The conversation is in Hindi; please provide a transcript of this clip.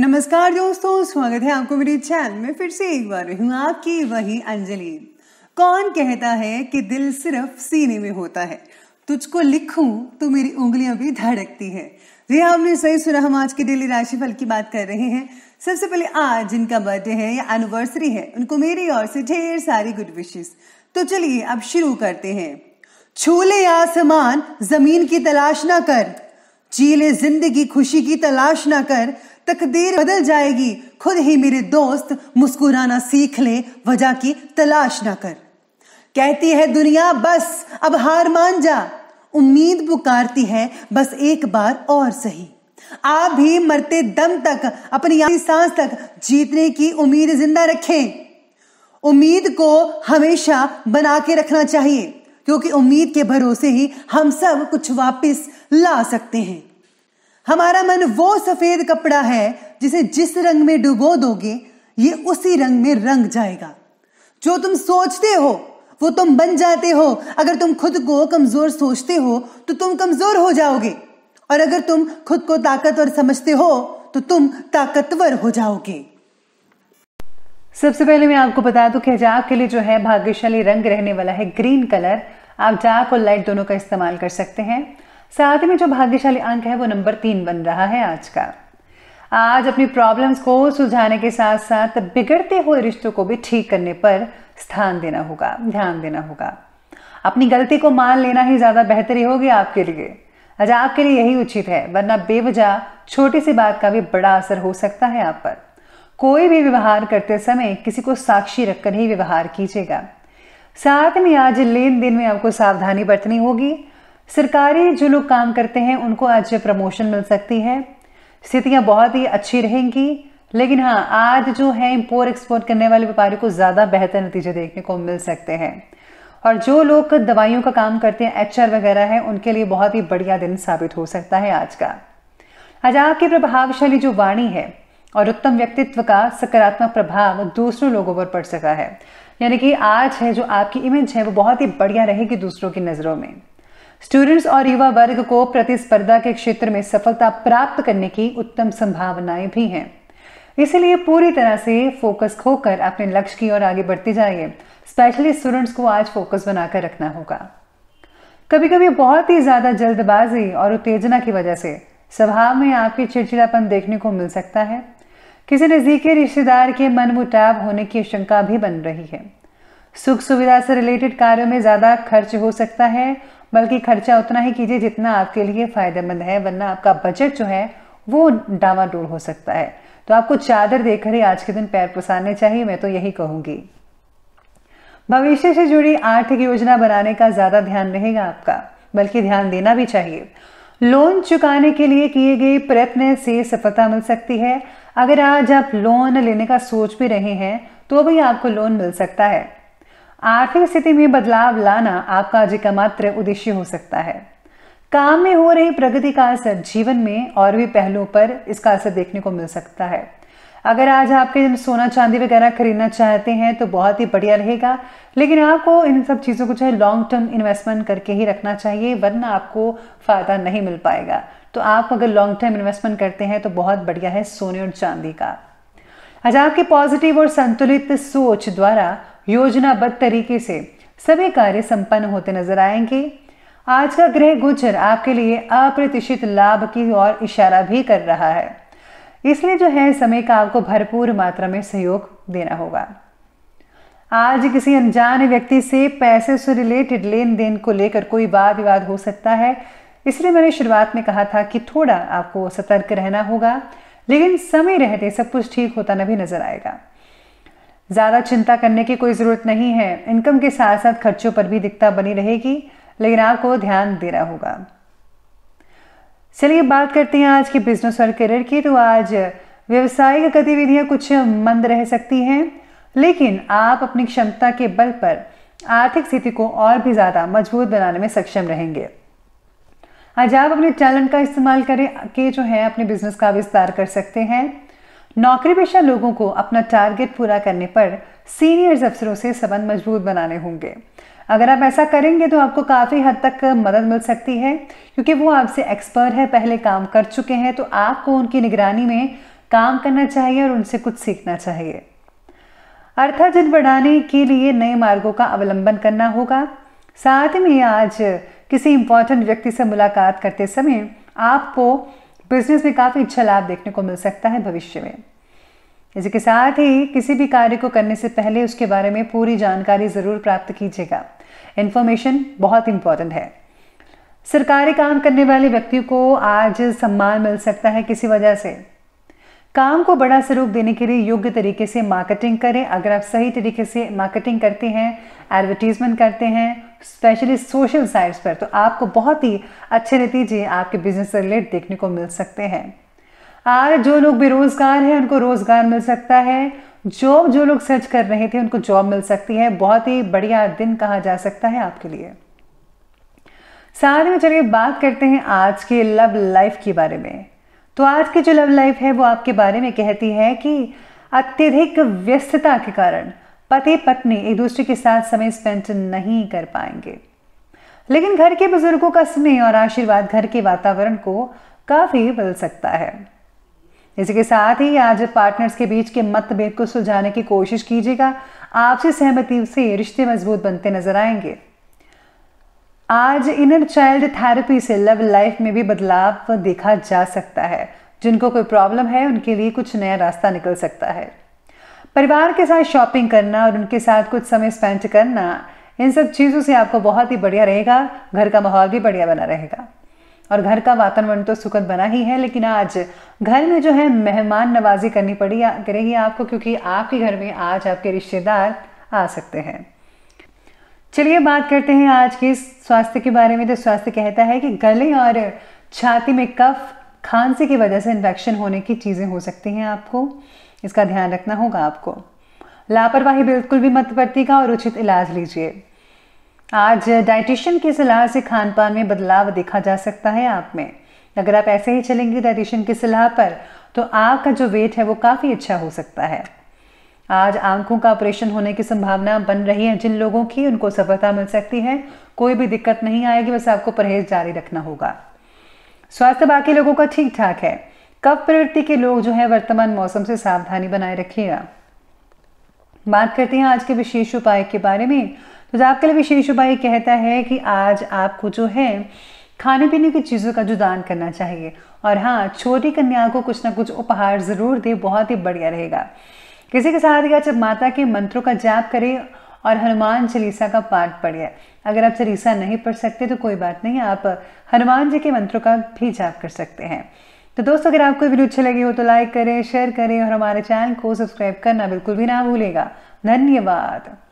नमस्कार दोस्तों स्वागत है आपको मेरे चैनल में फिर से एक बार हूँ आपकी वही अंजलि कौन कहता है कि दिल सिर्फ सीने में होता है तुझको लिखूं तो मेरी उंगलियां भी धड़कती है जी हाँ, आपने सही सुना हम आज के डेली राशिफल की बात कर रहे हैं सबसे पहले आज जिनका बर्थडे है या एनिवर्सरी है उनको मेरी ओर से ढेर सारी गुड विशेष तो चलिए अब शुरू करते हैं छूले आसमान जमीन की तलाश ना कर चीले जिंदगी खुशी की तलाश ना कर तकदीर बदल जाएगी खुद ही मेरे दोस्त मुस्कुराना सीख ले वजह की तलाश ना कर कहती है दुनिया बस अब हार मान जा उम्मीद पुकारती है बस एक बार और सही आप भी मरते दम तक अपनी सांस तक जीतने की उम्मीद जिंदा रखें उम्मीद को हमेशा बना के रखना चाहिए क्योंकि उम्मीद के भरोसे ही हम सब कुछ वापस ला सकते हैं हमारा मन वो सफेद कपड़ा है जिसे जिस रंग में डुबो दोगे ये उसी रंग में रंग जाएगा जो तुम सोचते हो वो तुम बन जाते हो अगर तुम खुद को कमजोर सोचते हो तो तुम कमजोर हो जाओगे और अगर तुम खुद को ताकतवर समझते हो तो तुम ताकतवर हो जाओगे सबसे पहले मैं आपको बता दूं कि हिजाब के लिए जो है भाग्यशाली रंग रहने वाला है ग्रीन कलर आप डार्क और लाइट दोनों का इस्तेमाल कर सकते हैं साथ में जो भाग्यशाली अंक है वो नंबर तीन बन रहा है आज का आज अपनी प्रॉब्लम्स को सुलझाने के साथ साथ बिगड़ते हुए रिश्तों को भी ठीक करने पर स्थान देना होगा ध्यान देना होगा अपनी गलती को मान लेना ही ज़्यादा बेहतरी होगी आपके लिए आज आपके लिए यही उचित है वरना बेवजह छोटी सी बात का भी बड़ा असर हो सकता है आप पर कोई भी व्यवहार करते समय किसी को साक्षी रखकर ही व्यवहार कीजिएगा साथ में आज लेन देन में आपको सावधानी बरतनी होगी सरकारी जो लोग काम करते हैं उनको आज प्रमोशन मिल सकती है स्थितियां बहुत ही अच्छी रहेंगी लेकिन हाँ आज जो है इम्पोर्ट एक्सपोर्ट करने वाले व्यापारी को ज़्यादा बेहतर नतीजे देखने को मिल सकते हैं और जो लोग दवाइयों का काम करते हैं एच वगैरह है उनके लिए बहुत ही बढ़िया दिन साबित हो सकता है आज का आज आपकी प्रभावशाली जो वाणी है और उत्तम व्यक्तित्व का सकारात्मक प्रभाव दूसरों लोगों पर पड़ सका है यानी कि आज है जो आपकी इमेज है वो बहुत ही बढ़िया रहेगी दूसरों की नज़रों में स्टूडेंट्स और युवा वर्ग को प्रतिस्पर्धा के क्षेत्र में सफलता प्राप्त करने की उत्तम संभावनाएं भी हैं इसलिए पूरी तरह से फोकस खोकर अपने लक्ष्य की ओर आगे बढ़ते जाइए स्पेशली स्टूडेंट्स को आज फोकस बनाकर रखना होगा कभी कभी बहुत ही ज़्यादा जल्दबाजी और उत्तेजना की वजह से स्वभाव में आपके चिड़चिड़ापन देखने को मिल सकता है किसी नज़दीकी रिश्तेदार के मनमुटाव होने की शंका भी बन रही है सुख सुविधा से रिलेटेड कार्यों में ज़्यादा खर्च हो सकता है बल्कि खर्चा उतना ही कीजिए जितना आपके लिए फ़ायदेमंद है वरना आपका बजट जो है वो डावाडोल हो सकता है तो आपको चादर देकर ही आज के दिन पैर पसारने चाहिए मैं तो यही कहूंगी भविष्य से जुड़ी आर्थिक योजना बनाने का ज़्यादा ध्यान रहेगा आपका बल्कि ध्यान देना भी चाहिए लोन चुकाने के लिए किए गए प्रयत्न से सफलता मिल सकती है अगर आज आप लोन लेने का सोच भी रहे हैं तो भी आपको लोन मिल सकता है आर्थिक स्थिति में बदलाव लाना आपका आज का मात्र उद्देश्य हो सकता है काम में हो रही प्रगति का असर जीवन में और भी पहलुओं पर इसका असर देखने को मिल सकता है अगर आज आपके सोना चांदी वगैरह खरीदना चाहते हैं तो बहुत ही बढ़िया रहेगा लेकिन आपको इन सब चीज़ों को चाहे लॉन्ग टर्म इन्वेस्टमेंट करके ही रखना चाहिए वरना आपको फ़ायदा नहीं मिल पाएगा तो आप अगर लॉन्ग टर्म इन्वेस्टमेंट करते हैं तो बहुत बढ़िया है सोने और चांदी का आज आपकी पॉजिटिव और संतुलित सोच द्वारा योजनाबद्ध तरीके से सभी कार्य संपन्न होते नजर आएंगे आज का ग्रह गोचर आपके लिए अप्रतिशित लाभ की ओर इशारा भी कर रहा है इसलिए जो है समय का आपको भरपूर मात्रा में सहयोग देना होगा आज किसी अनजान व्यक्ति से पैसे से रिलेटेड लेन देन को लेकर कोई वाद विवाद हो सकता है इसलिए मैंने शुरुआत में कहा था कि थोड़ा आपको सतर्क रहना होगा लेकिन समय रहते सब कुछ ठीक होता न भी नजर आएगा ज़्यादा चिंता करने की कोई ज़रूरत नहीं है इनकम के साथ साथ खर्चों पर भी दिखता बनी रहेगी लेकिन आपको ध्यान देना होगा चलिए बात करते हैं आज की बिजनेस और करियर की तो आज व्यवसायिक गतिविधियां कुछ मंद रह सकती हैं लेकिन आप अपनी क्षमता के बल पर आर्थिक स्थिति को और भी ज़्यादा मजबूत बनाने में सक्षम रहेंगे आज आप अपने टैलेंट का इस्तेमाल करें के जो है अपने बिजनेस का विस्तार कर सकते हैं नौकरी पेशा लोगों को अपना टारगेट पूरा करने पर सीनियर्स अफसरों से संबंध मजबूत बनाने होंगे अगर आप ऐसा करेंगे तो आपको काफ़ी हद तक मदद मिल सकती है क्योंकि वो आपसे एक्सपर्ट है पहले काम कर चुके हैं तो आपको उनकी निगरानी में काम करना चाहिए और उनसे कुछ सीखना चाहिए अर्थार्जन बढ़ाने के लिए नए मार्गों का अवलंबन करना होगा साथ में आज किसी इम्पॉर्टेंट व्यक्ति से मुलाकात करते समय आपको बिजनेस में काफ़ी अच्छा लाभ देखने को मिल सकता है भविष्य में इसी के साथ ही किसी भी कार्य को करने से पहले उसके बारे में पूरी जानकारी ज़रूर प्राप्त कीजिएगा इन्फॉर्मेशन बहुत इंपॉर्टेंट है सरकारी काम करने वाले व्यक्तियों को आज सम्मान मिल सकता है किसी वजह से काम को बड़ा स्वरूप देने के लिए योग्य तरीके से मार्केटिंग करें अगर आप सही तरीके से मार्केटिंग करते हैं एडवर्टीजमेंट करते हैं स्पेशली सोशल साइट्स पर तो आपको बहुत ही अच्छे नतीजे आपके बिजनेस से रिलेटेड देखने को मिल सकते हैं आज जो लोग बेरोजगार हैं उनको रोजगार मिल सकता है जॉब जो लोग सर्च कर रहे थे उनको जॉब मिल सकती है बहुत ही बढ़िया दिन कहा जा सकता है आपके लिए साथ में चलिए बात करते हैं आज के लव लाइफ के बारे में तो आज की जो लव लाइफ है वो आपके बारे में कहती है कि अत्यधिक व्यस्तता के कारण पति पत्नी एक दूसरे के साथ समय स्पेंड नहीं कर पाएंगे लेकिन घर के बुजुर्गों का स्नेह और आशीर्वाद घर के वातावरण को काफी बदल सकता है इसी के साथ ही आज पार्टनर्स के बीच के मतभेद को सुलझाने की कोशिश कीजिएगा आपसी सहमति से रिश्ते मजबूत बनते नजर आएंगे आज इनर चाइल्ड थेरेपी से लव लाइफ में भी बदलाव देखा जा सकता है जिनको कोई प्रॉब्लम है उनके लिए कुछ नया रास्ता निकल सकता है परिवार के साथ शॉपिंग करना और उनके साथ कुछ समय स्पेंड करना इन सब चीज़ों से आपको बहुत ही बढ़िया रहेगा घर का माहौल भी बढ़िया बना रहेगा और घर का वातावरण तो सुखद बना ही है लेकिन आज घर में जो है मेहमान नवाजी करनी पड़ी करेगी आपको क्योंकि आपके घर में आज आपके रिश्तेदार आ सकते हैं चलिए बात करते हैं आज के स्वास्थ्य के बारे में तो स्वास्थ्य कहता है कि गले और छाती में कफ खांसी की वजह से इन्फेक्शन होने की चीज़ें हो सकती हैं आपको इसका ध्यान रखना होगा आपको लापरवाही बिल्कुल भी मत बरतीगा और उचित इलाज लीजिए आज डाइटिशियन की सलाह से खान पान में बदलाव देखा जा सकता है आप में अगर आप ऐसे ही चलेंगे डाइटिशियन की सलाह पर तो आपका जो वेट है वो काफ़ी अच्छा हो सकता है आज आंखों का ऑपरेशन होने की संभावना बन रही है जिन लोगों की उनको सफलता मिल सकती है कोई भी दिक्कत नहीं आएगी बस आपको परहेज जारी रखना होगा स्वास्थ्य बाकी लोगों का ठीक ठाक है कब प्रवृत्ति के लोग जो है वर्तमान मौसम से सावधानी बनाए रखिएगा बात करते हैं आज के विशेष उपाय के बारे में तो आपके लिए विशेष उपाय कहता है कि आज आपको जो है खाने पीने की चीज़ों का जो दान करना चाहिए और हाँ छोटी कन्या को कुछ ना कुछ उपहार ज़रूर दे बहुत ही बढ़िया रहेगा किसी के साथ या जब माता के मंत्रों का जाप करें और हनुमान चालीसा का पाठ पढ़े अगर आप चालीसा नहीं पढ़ सकते तो कोई बात नहीं आप हनुमान जी के मंत्रों का भी जाप कर सकते हैं तो दोस्तों अगर आपको वीडियो अच्छी लगी हो तो लाइक करें शेयर करें और हमारे चैनल को सब्सक्राइब करना बिल्कुल भी ना भूलेगा धन्यवाद